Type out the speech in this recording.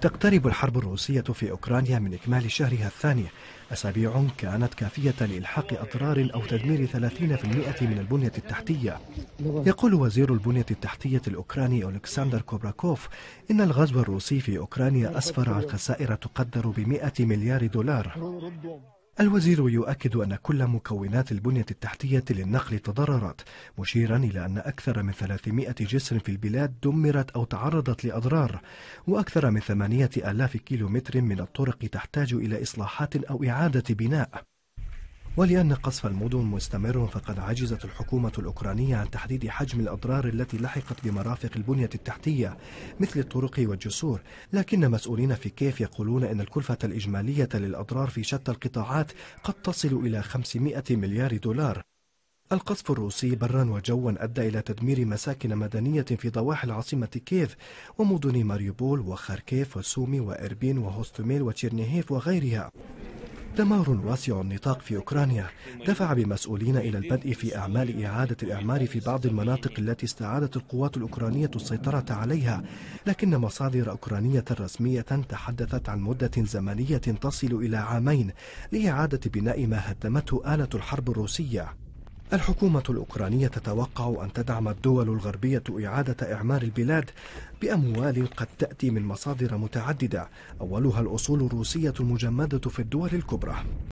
تقترب الحرب الروسية في أوكرانيا من إكمال شهرها الثاني أسابيع كانت كافية لإلحاق أضرار أو تدمير 30% من البنية التحتية يقول وزير البنية التحتية الأوكراني ألكسندر كوبراكوف إن الغزو الروسي في أوكرانيا أسفر عن خسائر تقدر بمئة مليار دولار الوزير يؤكد أن كل مكونات البنية التحتية للنقل تضررت مشيرا إلى أن أكثر من 300 جسر في البلاد دمرت أو تعرضت لأضرار وأكثر من 8000 كيلومتر من الطرق تحتاج إلى إصلاحات أو إعادة بناء ولأن قصف المدن مستمر فقد عجزت الحكومة الأوكرانية عن تحديد حجم الأضرار التي لحقت بمرافق البنية التحتية مثل الطرق والجسور لكن مسؤولين في كيف يقولون أن الكلفة الإجمالية للأضرار في شتى القطاعات قد تصل إلى 500 مليار دولار القصف الروسي برا وجوا أدى إلى تدمير مساكن مدنية في ضواحي العاصمة كييف ومدن ماريوبول وخاركيف وسومي وإربين وهوستوميل وتشيرنيهيف وغيرها دمار واسع النطاق في أوكرانيا دفع بمسؤولين إلى البدء في أعمال إعادة الإعمار في بعض المناطق التي استعادت القوات الأوكرانية السيطرة عليها لكن مصادر أوكرانية رسمية تحدثت عن مدة زمنية تصل إلى عامين لإعادة بناء ما هدمته آلة الحرب الروسية الحكومة الأوكرانية تتوقع أن تدعم الدول الغربية إعادة إعمار البلاد بأموال قد تأتي من مصادر متعددة أولها الأصول الروسية المجمدة في الدول الكبرى